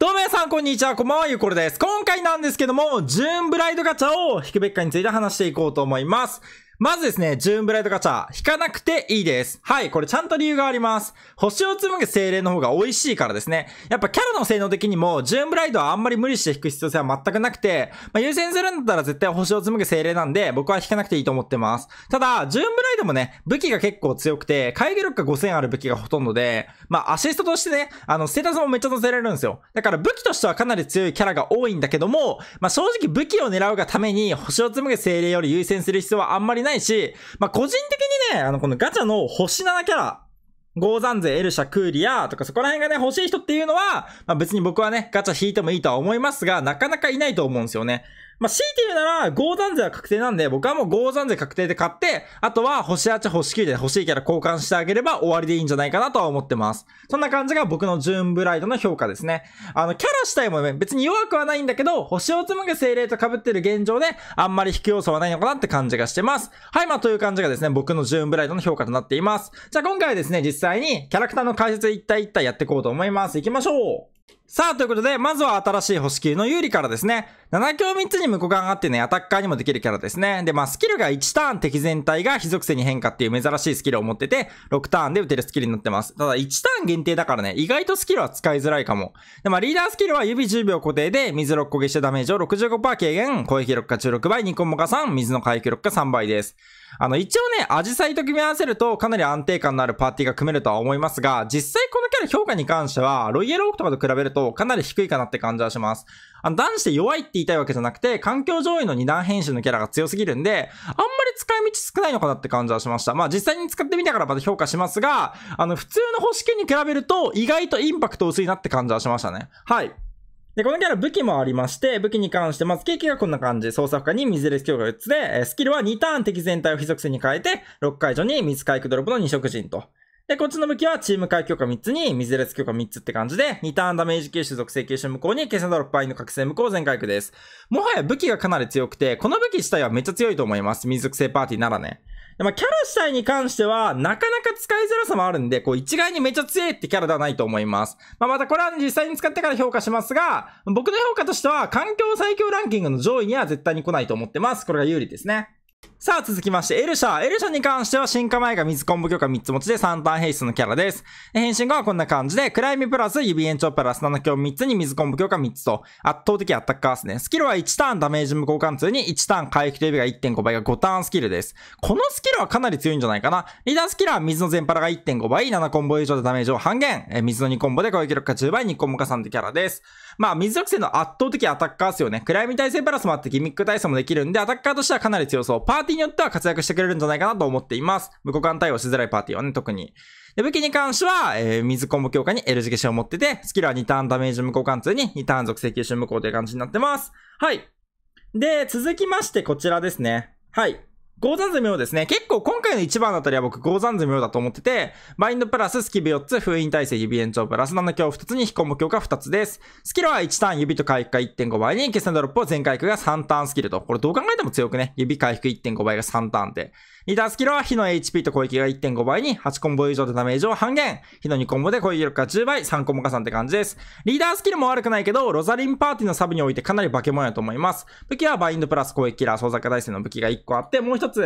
どうも皆さん、こんにちは。こんばんは、ゆうころです。今回なんですけども、ジューンブライドガチャを引くべきかについて話していこうと思います。まずですね、ジューンブライドガチャ、引かなくていいです。はい、これちゃんと理由があります。星を紡ぐ精霊の方が美味しいからですね。やっぱキャラの性能的にも、ジューンブライドはあんまり無理して引く必要性は全くなくて、まあ、優先するんだったら絶対星を紡ぐ精霊なんで、僕は引かなくていいと思ってます。ただ、ジューンブライドもね、武器が結構強くて、回避力が5000ある武器がほとんどで、まあ、アシストとしてね、あの、ステータスもめっちゃ乗せられるんですよ。だから武器としてはかなり強いキャラが多いんだけども、まあ、正直武器を狙うがために、星を紡ぐ精霊より優先する必要はあんまりないないし、まあ、個人的にね、あの、このガチャの星7キャラ、ゴーザンゼ、エルシャ、クーリアとかそこら辺がね、欲しい人っていうのは、まあ、別に僕はね、ガチャ引いてもいいとは思いますが、なかなかいないと思うんですよね。まあ、強いて言うなら、ゴーザンゼは確定なんで、僕はもうゴーザンゼ確定で買って、あとは星8、星9で欲しいキャラ交換してあげれば終わりでいいんじゃないかなとは思ってます。そんな感じが僕のジューンブライドの評価ですね。あの、キャラ自体も、ね、別に弱くはないんだけど、星を紡ぐ精霊と被ってる現状で、あんまり引く要素はないのかなって感じがしてます。はい、まあ、という感じがですね、僕のジューンブライドの評価となっています。じゃあ今回はですね、実際にキャラクターの解説一体一体やっていこうと思います。行きましょうさあ、ということで、まずは新しい星級の有利からですね。7強3つに無効感があってね、アタッカーにもできるキャラですね。で、まあ、スキルが1ターン敵全体が火属性に変化っていう珍しいスキルを持ってて、6ターンで打てるスキルになってます。ただ、1ターン限定だからね、意外とスキルは使いづらいかも。で、まあ、リーダースキルは指10秒固定で、水6個消してダメージを65%軽減、攻撃力が16倍、2コンボが3、水の回復力が3倍です。あの、一応ね、アジサイと組み合わせるとかなり安定感のあるパーティーが組めるとは思いますが、実際このキャラ評価に関しては、ロイヤルオークとかと比べるとかなり低いかなって感じはします。あの、男子で弱いって言いたいわけじゃなくて、環境上位の二段編集のキャラが強すぎるんで、あんまり使い道少ないのかなって感じはしました。まあ実際に使ってみたからまた評価しますが、あの、普通の星系に比べると意外とインパクト薄いなって感じはしましたね。はい。で、このキャラ武器もありまして、武器に関してまず経験がこんな感じ。操作不可に水レス強化4つで、スキルは2ターン敵全体を非属性に変えて、6解除に水回復ドロップの2色人と。で、こっちの武器はチーム回強化3つに、水列強化3つって感じで、2ターンダメージ吸収属性吸収無効に、計算ドロップ倍の覚醒無効全回復です。もはや武器がかなり強くて、この武器自体はめっちゃ強いと思います。水属性パーティーならね。まあ、キャラ自体に関しては、なかなか使いづらさもあるんで、こう、一概にめちゃ強いってキャラではないと思います。まあ、またこれは、ね、実際に使ってから評価しますが、僕の評価としては、環境最強ランキングの上位には絶対に来ないと思ってます。これが有利ですね。さあ、続きまして、エルシャ。エルシャに関しては、進化前が水コンボ強化3つ持ちで3ターンヘイスのキャラです。変身後はこんな感じで、クライミプラス、指延長プラス7強3つに水コンボ強化3つと、圧倒的アタッカーですね。スキルは1ターンダメージ無効貫通に1ターン回復と指が1.5倍が5ターンスキルです。このスキルはかなり強いんじゃないかな。リーダースキルは水の全パラが1.5倍、7コンボ以上でダメージを半減。水の2コンボで攻撃力が10倍、2コンボ加算でキャラです。まあ、水属性の圧倒的アタッカーですよね。クライミ耐性プラスもあってギミック耐性もできるんで、アタッカーとしてはかなり強そう。パーテティによっては活躍してくれるんじゃないかなと思っています。無互換対応しづらいパーティーはね、特に。で、武器に関しては、えー、水コンボ強化に L 字消しを持ってて、スキルは2ターンダメージ無効貫通に2ターン属性吸収無効という感じになってます。はい。で、続きましてこちらですね。はい。ゴーザンズ妙ですね。結構今回の1番あたりは僕、ゴーザンズ妙だと思ってて、バインドプラス、スキル4つ、封印耐性、指延長プラス7強2つに、非コ込む強化2つです。スキルは1ターン、指と回復が1.5倍に、決戦ドロップを全回復が3ターンスキルと。これどう考えても強くね。指回復1.5倍が3ターンって。リーダースキルは火の HP と攻撃が1.5倍に8コンボ以上でダメージを半減。火の2コンボで攻撃力が10倍、3コンボ加算って感じです。リーダースキルも悪くないけど、ロザリンパーティーのサブにおいてかなり化け物やと思います。武器はバインドプラス攻撃キラー、創作大戦の武器が1個あって、もう1つ、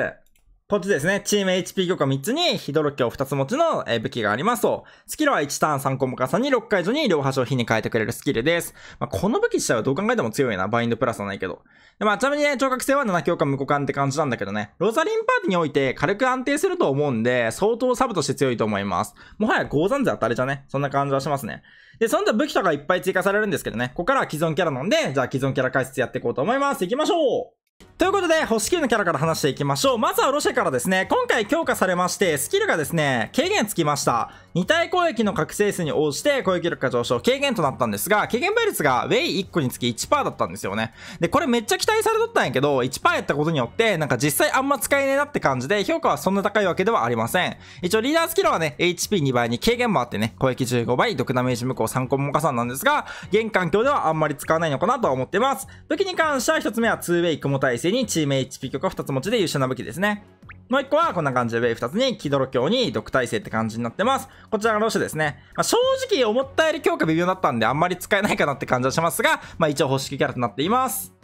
こっちですね、チーム HP 強化3つに、ヒドロキを2つ持ちの武器がありますと、スキルは1ターン3項目重に6解除に両端を火に変えてくれるスキルです。まあ、この武器自体はどう考えても強いな、バインドプラスはないけど。でまあ、ちなみにね、聴覚性は7強化無効感って感じなんだけどね、ロザリンパーティーにおいて軽く安定すると思うんで、相当サブとして強いと思います。もはや合算で当たりじゃねそんな感じはしますね。で、そんな武器とかいっぱい追加されるんですけどね、ここからは既存キャラなんで、じゃあ既存キャラ解説やっていこうと思います。行きましょうということで、星球のキャラから話していきましょう。まずはロシェからですね、今回強化されまして、スキルがですね、軽減つきました。2体攻撃の覚醒数に応じて攻撃力が上昇、軽減となったんですが、軽減倍率がウェイ1個につき1%だったんですよね。で、これめっちゃ期待されとったんやけど、1%やったことによって、なんか実際あんま使えねえなって感じで、評価はそんな高いわけではありません。一応リーダースキルはね、HP2 倍に軽減もあってね、攻撃15倍、毒ダメージ無効3個も加算なんですが、現環境ではあんまり使わないのかなとは思ってます。武器に関しては1つ目は 2way 雲戦。成にチーム HP 強化2つ持ちで優秀な武器ですね。もう1個はこんな感じでウェイ2つに、キドロ強に毒耐性って感じになってます。こちらがロシュですね。まあ、正直思ったより強化微妙だったんであんまり使えないかなって感じはしますが、まあ一応欲式キャラとなっています。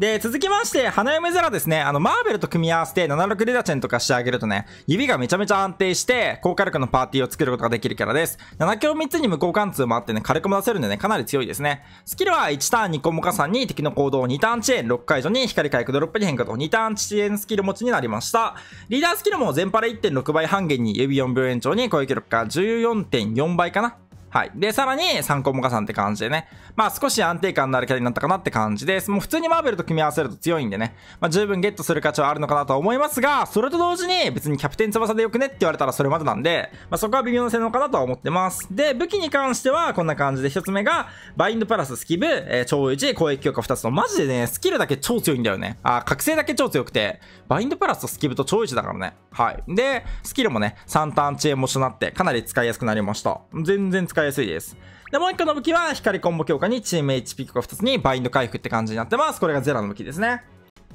で、続きまして、花嫁皿ですね。あの、マーベルと組み合わせて76レダチェンとかしてあげるとね、指がめちゃめちゃ安定して、高火力のパーティーを作ることができるキャラです。7強3つに無効貫通もあってね、火力も出せるんでね、かなり強いですね。スキルは1ターン2コモカさんに敵の行動を2ターン遅延、6解除に光回復ドロップに変化と2ターン遅延スキル持ちになりました。リーダースキルも全パレ1.6倍半減に指4秒延長に攻撃力が14.4倍かなはい。で、さらに3項目加算って感じでね。まあ少し安定感のあるキャラになったかなって感じです。もう普通にマーベルと組み合わせると強いんでね。まあ十分ゲットする価値はあるのかなと思いますが、それと同時に別にキャプテン翼でよくねって言われたらそれまでなんで、まあそこは微妙な性能かなとは思ってます。で、武器に関してはこんな感じで1つ目が、バインドプラススキブ、えー、超1、攻撃強化2つと、マジでね、スキルだけ超強いんだよね。あ、覚醒だけ超強くて、バインドプラスとスキブと超1だからね。はい。で、スキルもね、3ターン遅延も一緒になって、かなり使いやすくなりました。全然使い使いやすいです。で、もう一個の武器は光コンボ強化にチーム HP 強化2つにバインド回復って感じになってます。これがゼラの武器ですね。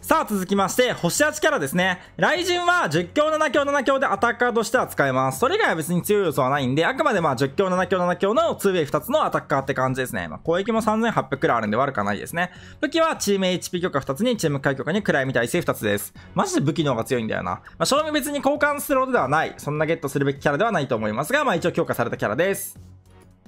さあ続きまして、星8キャラですね。雷神は10強7強7強でアタッカーとしては使えます。それ以外は別に強い要素はないんで、あくまでまあ10強7強7強の 2way2 つのアタッカーって感じですね。まあ、攻撃も3800くらいあるんで悪くはないですね。武器はチーム HP 強化2つにチーム回強化に暗闇耐性2つです。マジで武器の方が強いんだよな。まあ、正面別に交換するほどではない。そんなゲットするべきキャラではないと思いますが、まあ一応強化されたキャラです。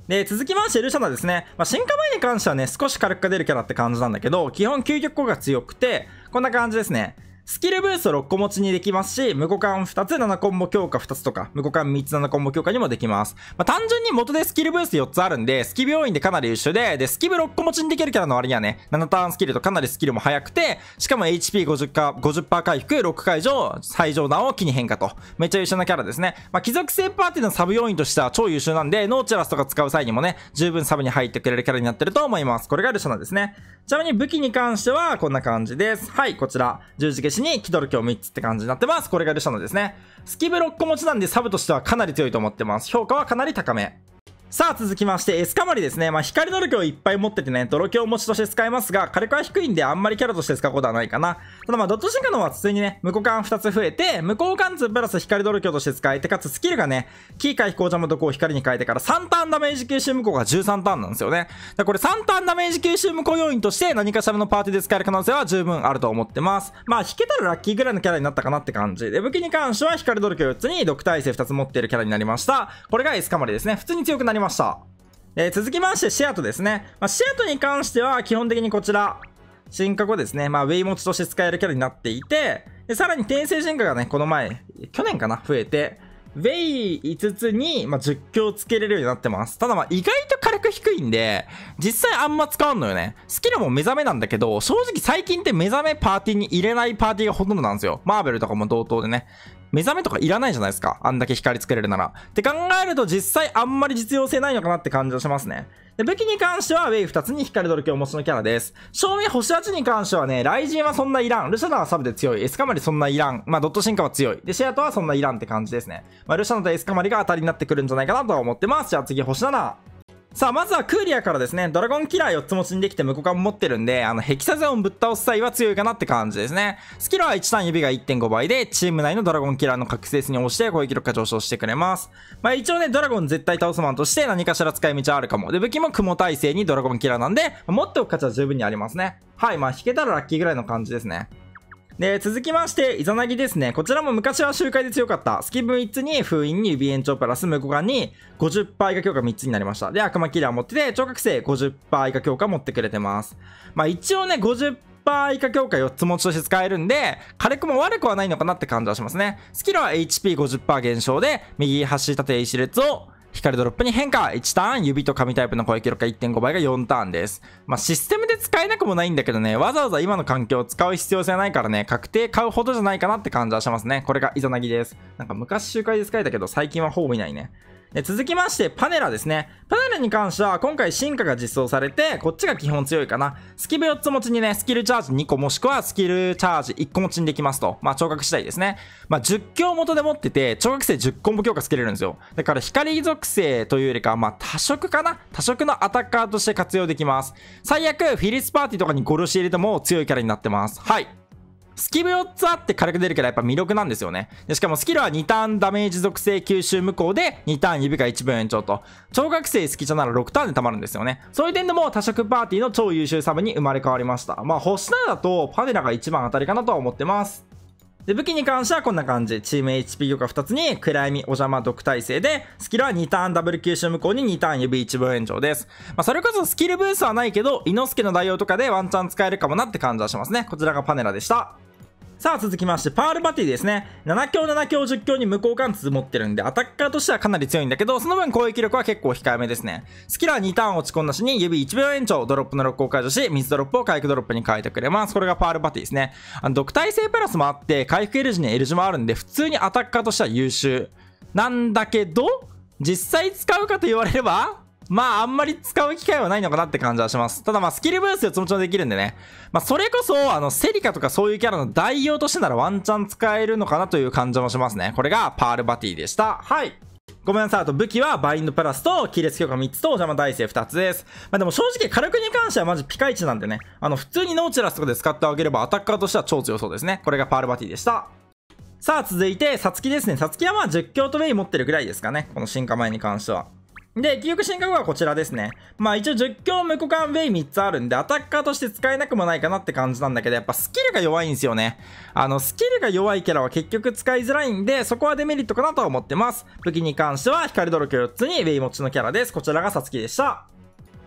で、続きまして、ルシャナですね。まあ、進化前に関してはね、少し軽く出るキャラって感じなんだけど、基本究極効果強くて、こんな感じですね。スキルブースト6個持ちにできますし、無効換2つ、7コンボ強化2つとか、無効換3つ、7コンボ強化にもできます。まあ、単純に元でスキルブースト4つあるんで、スキ病院でかなり優秀で、で、スキブ6個持ちにできるキャラの割にはね、7ターンスキルとかなりスキルも速くて、しかも HP50 か、50%回復、6回上、最上段を木に変化と。めっちゃ優秀なキャラですね。まあ、貴族性パーティーのサブ要員としては超優秀なんで、ノーチラスとか使う際にもね、十分サブに入ってくれるキャラになってると思います。これがルシャナですね。ちなみに武器に関しては、こんな感じです。はい、こちら、十字消し1に気取る強3つって感じになってます。これがルシャノですね。スキブ6個持ちなんでサブとしてはかなり強いと思ってます。評価はかなり高め。さあ続きまして、エスカマリですね。まあ、光の力をいっぱい持っててね、泥鏡持ちとして使えますが、火力は低いんであんまりキャラとして使うことはないかな。ただまあ、ドットシ化の方は普通にね、無効感2つ増えて、無効感2プラス光泥鏡として使えて、かつスキルがね、キー回避紅ジャム毒を光に変えてから3ターンダメージ吸収無効が13ターンなんですよね。だこれ3ターンダメージ吸収無効要因として何かしらのパーティーで使える可能性は十分あると思ってます。まあ、引けたらラッキーぐらいのキャラになったかなって感じ。で、武器に関しては光泥鏡4つに毒耐性2つ持っているキャラになりました。これがエスカマリですね。普通に強くなりりました。えー、続きまして、シアトですね。まあ、シアトに関しては、基本的にこちら、進化後ですね、まあ、ウェイモチとして使えるキャラになっていて、でさらに転生進化がね、この前、去年かな、増えて、ウェイ5つに、まあ、10強つけれるようになってます。ただまあ、意外と火力低いんで、実際あんま使わんのよね。スキルも目覚めなんだけど、正直最近って目覚めパーティーに入れないパーティーがほとんどなんですよ。マーベルとかも同等でね。目覚めとかいらないじゃないですか。あんだけ光つけれるなら。って考えると実際あんまり実用性ないのかなって感じはしますね。で武器に関しては、ウェイ2つに光るルキをお持ちのキャラです。照明星8に関してはね、雷神はそんないらん。ルシャナはサブで強い。エスカマリそんないらん。まあ、ドット進化は強い。で、シェアとはそんないらんって感じですね。まあ、ルシャナとエスカマリが当たりになってくるんじゃないかなとは思ってます。じゃあ次、星7。さあ、まずはクーリアからですね、ドラゴンキラー4つ持ちにできて無効化も持ってるんで、あの、ヘキサゼオンぶっ倒す際は強いかなって感じですね。スキルは1単指が1.5倍で、チーム内のドラゴンキラーの覚醒数に応じて攻撃力が上昇してくれます。まあ一応ね、ドラゴン絶対倒すマンとして何かしら使い道あるかも。で、武器も雲耐性にドラゴンキラーなんで、持っておく価値は十分にありますね。はい、まあ引けたらラッキーぐらいの感じですね。で、続きまして、イザナギですね。こちらも昔は周回で強かった。スキブ1に封印に指延長プラス無効眼に50%以下強化3つになりました。で、悪魔キラー持ってて、超覚醒50%以下強化持ってくれてます。まあ一応ね、50%以下強化4つ持ちとして使えるんで、火力も悪くはないのかなって感じはしますね。スキルは HP50% 減少で、右端立て石列を光ドロップに変化1ターン指と紙タイプの攻撃力が1.5倍が4ターンですまあシステムで使えなくもないんだけどねわざわざ今の環境を使う必要性はないからね確定買うほどじゃないかなって感じはしますねこれがイザナギですなんか昔集会で使えたけど最近はほぼいないねえ続きまして、パネラですね。パネラに関しては、今回進化が実装されて、こっちが基本強いかな。スキル4つ持ちにね、スキルチャージ2個もしくはスキルチャージ1個持ちにできますと。まあ、聴覚次第ですね。まあ、10強元で持ってて、聴覚生10コンボ強化つけれるんですよ。だから、光属性というよりかまあ、多色かな多色のアタッカーとして活用できます。最悪、フィリスパーティーとかにゴルシ入れても強いキャラになってます。はい。スキル4つあって軽く出るけどやっぱ魅力なんですよね。で、しかもスキルは2ターンダメージ属性吸収無効で、2ターン指が1分延長と、超学生好きじゃなら6ターンで溜まるんですよね。そういう点でも多色パーティーの超優秀サブに生まれ変わりました。まあ、星7だとパデラが一番当たりかなとは思ってます。で、武器に関してはこんな感じ。チーム HP 魚化2つに、暗闇、お邪魔、毒耐性で、スキルは2ターンダブル吸収無効に2ターン指1分延長です。まあ、それこそスキルブースはないけど、伊之助の代用とかでワンチャン使えるかもなって感じはしますね。こちらがパネラでした。さあ、続きまして、パールバティですね。7強、7強、10強に無効貫通持ってるんで、アタッカーとしてはかなり強いんだけど、その分攻撃力は結構控えめですね。スキラー2ターン落ち込んだしに、指1秒延長、ドロップのロックを解除し、水ドロップを回復ドロップに変えてくれます。これがパールバティですね。あの、独体性プラスもあって、回復 L 字に L 字もあるんで、普通にアタッカーとしては優秀。なんだけど、実際使うかと言われれば、まあ、あんまり使う機会はないのかなって感じはします。ただまあ、スキルブースでつもちんできるんでね。まあ、それこそ、あの、セリカとかそういうキャラの代用としてならワンチャン使えるのかなという感じもしますね。これが、パールバティでした。はい。ごめんなさい。あと武器はバインドプラスと、亀裂強化3つと、お邪魔耐性2つです。まあでも正直火力に関してはマジピカイチなんでね。あの、普通にノーチラスとかで使ってあげればアタッカーとしては超強そうですね。これがパールバティでした。さあ続いて、サツキですね。サツキはまあ10強とウェイ持ってるぐらいですかね。この進化前に関しては。で、記憶進化後はこちらですね。まあ一応10強無効感ウェイ3つあるんで、アタッカーとして使えなくもないかなって感じなんだけど、やっぱスキルが弱いんですよね。あの、スキルが弱いキャラは結局使いづらいんで、そこはデメリットかなとは思ってます。武器に関しては、光努力4つにウェイ持ちのキャラです。こちらがサツキでした。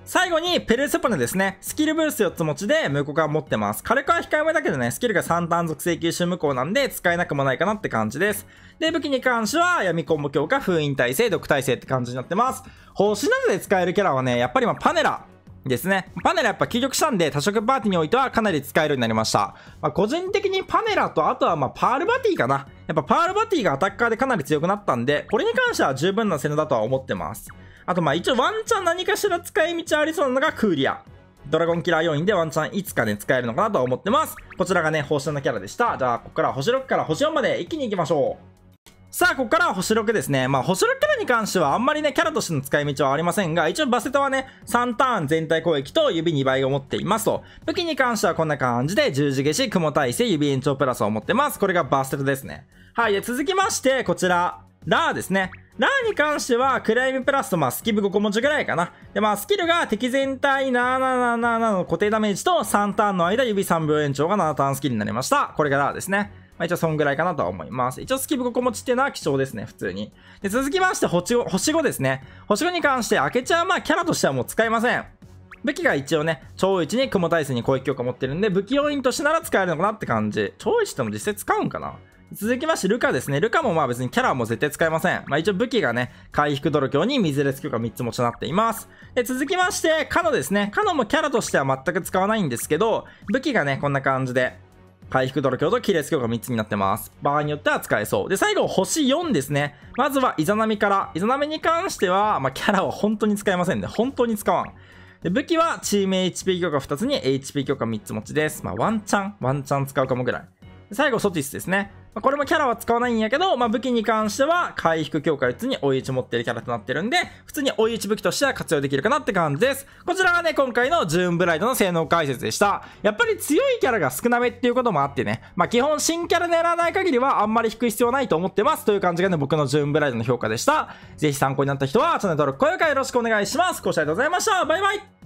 最後に、ペルセポネですね。スキルブース4つ持ちで無効化持ってます。火力は控えめだけどね、スキルが3単属性吸収無効なんで、使えなくもないかなって感じです。で、武器に関しては、闇コンボ強化、封印耐性、毒耐性って感じになってます。星などで使えるキャラはね、やっぱりまパネラ、ですね。パネラやっぱ究極したんで、多色パーティーにおいてはかなり使えるようになりました。まあ、個人的にパネラと、あとはまパールバティかな。やっぱパールバティがアタッカーでかなり強くなったんで、これに関しては十分な性能だとは思ってます。あとまあ一応ワンチャン何かしら使い道ありそうなのがクーリア。ドラゴンキラー要因でワンチャンいつかね使えるのかなと思ってます。こちらがね、放射のキャラでした。じゃあ、ここから星6から星4まで一気に行きましょう。さあ、ここからは星6ですね。まあ、星6キャラに関してはあんまりね、キャラとしての使い道はありませんが、一応バセトはね、3ターン全体攻撃と指2倍を持っていますと。武器に関してはこんな感じで、十字消し、雲耐性、指延長プラスを持ってます。これがバセトですね。はい、で、続きまして、こちら、ラーですね。ラーに関しては、クライムプラスと、まあ、スキル5個文字ぐらいかな。で、まあ、スキルが敵全体777の固定ダメージと3ターンの間、指3秒延長が7ターンスキルになりました。これがラーですね。まあ、一応そんぐらいかなとは思います。一応スキブ5個持ちっていうのは貴重ですね、普通に。で、続きまして星5、星5ですね。星5に関して、明ゃはまあキャラとしてはもう使えません。武器が一応ね、超一に雲大戦に攻撃強化持ってるんで、武器要員としてなら使えるのかなって感じ。超一っても実際使うんかな続きまして、ルカですね。ルカもまあ別にキャラも絶対使えません。まあ一応武器がね、回復泥鏡に水列強化3つ持ちとなっています。で続きまして、カノですね。カノもキャラとしては全く使わないんですけど、武器がね、こんな感じで、回復泥鏡と亀裂強化3つになってます。場合によっては使えそう。で、最後、星4ですね。まずは、イザナミから。イザナミに関しては、まあ、キャラは本当に使えませんね。本当に使わん。で、武器は、チーム HP 強化2つに HP 強化3つ持ちです。まあ、ワンチャン、ワンチャン使うかもぐらい。最後、ソティスですね。まこれもキャラは使わないんやけど、まあ、武器に関しては回復強化率に追い打ち持ってるキャラとなってるんで、普通に追い打ち武器としては活用できるかなって感じです。こちらがね、今回のジューンブライドの性能解説でした。やっぱり強いキャラが少なめっていうこともあってね、まあ、基本新キャラ狙わない限りはあんまり引く必要ないと思ってますという感じがね、僕のジューンブライドの評価でした。ぜひ参考になった人はチャンネル登録、高評価よろしくお願いします。ご視聴ありがとうございました。バイバイ